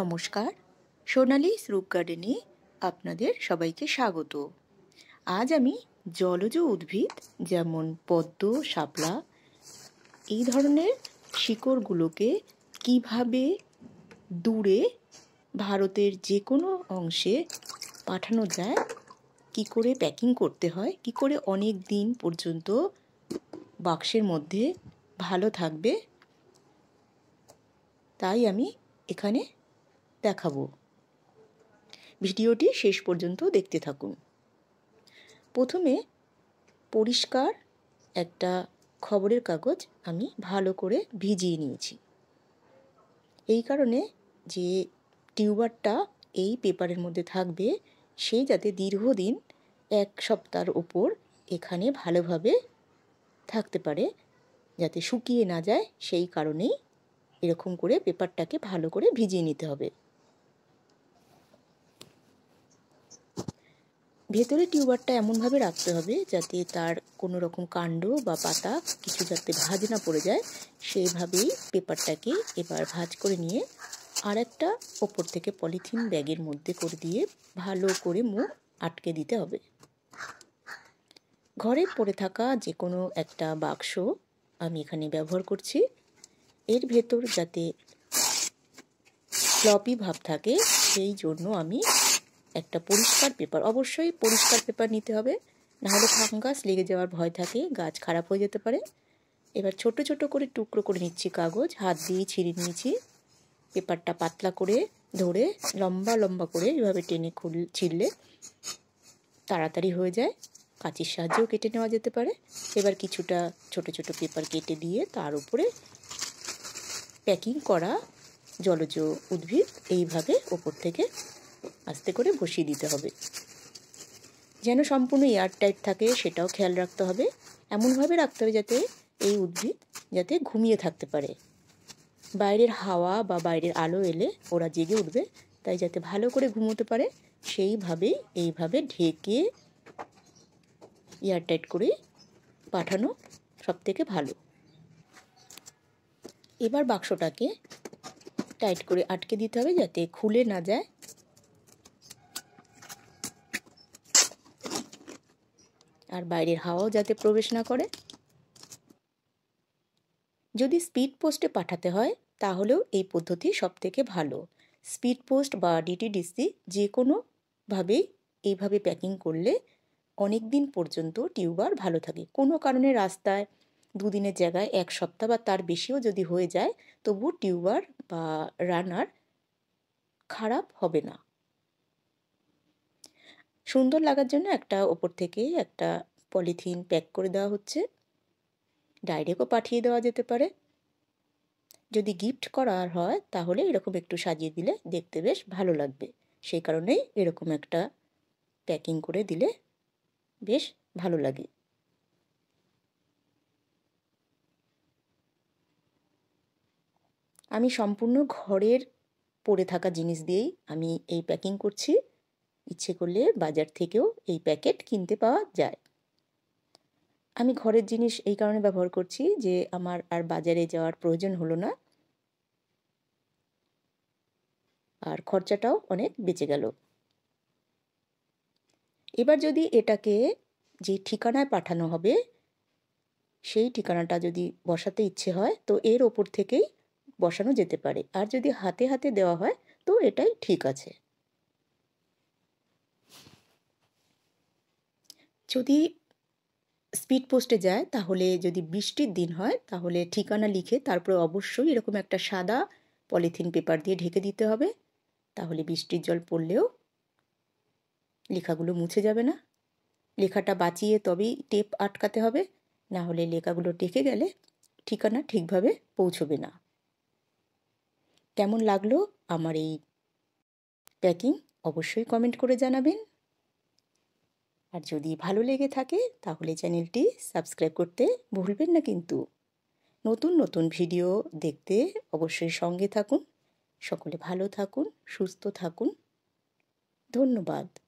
নমস্কার সোনালি স্রুপ গার্ডেনে আপনাদের সবাইকে স্বাগত আজ আমি জলজ উদ্ভিদ যেমন পদ্ম শাপলা এই ধরনের শিকড়গুলোকে কিভাবে দূরে ভারতের যে কোনো অংশে পাঠানো যায় কি করে প্যাকিং করতে হয় কি করে অনেক দিন পর্যন্ত বাক্সের মধ্যে ভালো থাকবে তাই আমি এখানে দেখাবো ভিডিওটি শেষ পর্যন্ত দেখতে থাকুন প্রথমে পরিষ্কার একটা খবরের কাগজ আমি ভালো করে ভিজিয়ে নিয়েছি এই কারণে যে টিউবারটা এই পেপারের মধ্যে থাকবে সেই যাতে দীর্ঘদিন এক সপ্তাহের ওপর এখানে ভালোভাবে থাকতে পারে যাতে শুকিয়ে না যায় সেই কারণেই এরকম করে পেপারটাকে ভালো করে ভিজিয়ে নিতে হবে ভেতরে টিউবারটা এমনভাবে রাখতে হবে যাতে তার কোনো রকম কাণ্ড বা পাতা কিছু যাতে ভাজ না পড়ে যায় সেইভাবেই পেপারটাকে এবার ভাজ করে নিয়ে আর একটা ওপর থেকে পলিথিন ব্যাগের মধ্যে করে দিয়ে ভালো করে মুখ আটকে দিতে হবে ঘরে পড়ে থাকা যে কোনো একটা বাক্স আমি এখানে ব্যবহার করছি এর ভেতর যাতে ফ্লপি ভাব থাকে সেই জন্য আমি একটা পরিষ্কার পেপার অবশ্যই পরিষ্কার পেপার নিতে হবে নাহলে ফাঙ্গাস লেগে যাওয়ার ভয় থাকে গাছ খারাপ হয়ে যেতে পারে এবার ছোট ছোট করে টুকরো করে নিচ্ছি কাগজ হাত দিয়ে ছিঁড়ে নিয়েছি পেপারটা পাতলা করে ধরে লম্বা লম্বা করে এভাবে টেনে খুল ছিঁড়লে তাড়াতাড়ি হয়ে যায় কাঁচির সাহায্যেও কেটে নেওয়া যেতে পারে এবার কিছুটা ছোট ছোট পেপার কেটে দিয়ে তার উপরে প্যাকিং করা জলজ উদ্ভিদ এইভাবে ওপর থেকে আস্তে করে বসিয়ে দিতে হবে যেন সম্পূর্ণ এয়ার টাইট থাকে সেটাও খেয়াল রাখতে হবে এমনভাবে রাখতে হবে যাতে এই উদ্ভিদ যাতে ঘুমিয়ে থাকতে পারে বাইরের হাওয়া বা বাইরের আলো এলে ওরা জেগে উঠবে তাই যাতে ভালো করে ঘুমোতে পারে সেইভাবেই এইভাবে ঢেকে এয়ার টাইট করে পাঠানো সবথেকে ভালো এবার বাক্সটাকে টাইট করে আটকে দিতে হবে যাতে খুলে না যায় আর বাইরের হাওয়াও যাতে প্রবেশ না করে যদি স্পিড পোস্টে পাঠাতে হয় তাহলেও এই পদ্ধতি সবথেকে ভালো স্পিড পোস্ট বা ডিটিডিসি যে কোনোভাবেই এইভাবে প্যাকিং করলে অনেক দিন পর্যন্ত টিউবার ভালো থাকে কোনো কারণে রাস্তায় দুদিনের জায়গায় এক সপ্তাহ বা তার বেশিও যদি হয়ে যায় তবু টিউবার বা রানার খারাপ হবে না সুন্দর লাগার জন্য একটা ওপর থেকে একটা পলিথিন প্যাক করে দেওয়া হচ্ছে ডাইরেক্টও পাঠিয়ে দেওয়া যেতে পারে যদি গিফট করার হয় তাহলে এরকম একটু সাজিয়ে দিলে দেখতে বেশ ভালো লাগবে সেই কারণেই এরকম একটা প্যাকিং করে দিলে বেশ ভালো লাগে আমি সম্পূর্ণ ঘরের পড়ে থাকা জিনিস দিয়েই আমি এই প্যাকিং করছি ইচ্ছে করলে বাজার থেকেও এই প্যাকেট কিনতে পাওয়া যায় আমি ঘরের জিনিস এই কারণে ব্যবহার করছি যে আমার আর বাজারে যাওয়ার প্রয়োজন হলো না আর খরচাটাও অনেক বেঁচে গেল এবার যদি এটাকে যে ঠিকানায় পাঠানো হবে সেই ঠিকানাটা যদি বসাতে ইচ্ছে হয় তো এর ওপর থেকেই বসানো যেতে পারে আর যদি হাতে হাতে দেওয়া হয় তো এটাই ঠিক আছে যদি স্পিড পোস্টে যায় তাহলে যদি বৃষ্টির দিন হয় তাহলে ঠিকানা লিখে তারপরে অবশ্যই এরকম একটা সাদা পলিথিন পেপার দিয়ে ঢেকে দিতে হবে তাহলে বৃষ্টির জল পড়লেও লেখাগুলো মুছে যাবে না লেখাটা বাঁচিয়ে তবেই টেপ আটকাতে হবে না হলে লেখাগুলো টেকে গেলে ঠিকানা ঠিকভাবে পৌঁছবে না কেমন লাগলো আমার এই প্যাকিং অবশ্যই কমেন্ট করে জানাবেন আর যদি ভালো লেগে থাকে তাহলে চ্যানেলটি সাবস্ক্রাইব করতে ভুলবেন না কিন্তু নতুন নতুন ভিডিও দেখতে অবশ্যই সঙ্গে থাকুন সকলে ভালো থাকুন সুস্থ থাকুন ধন্যবাদ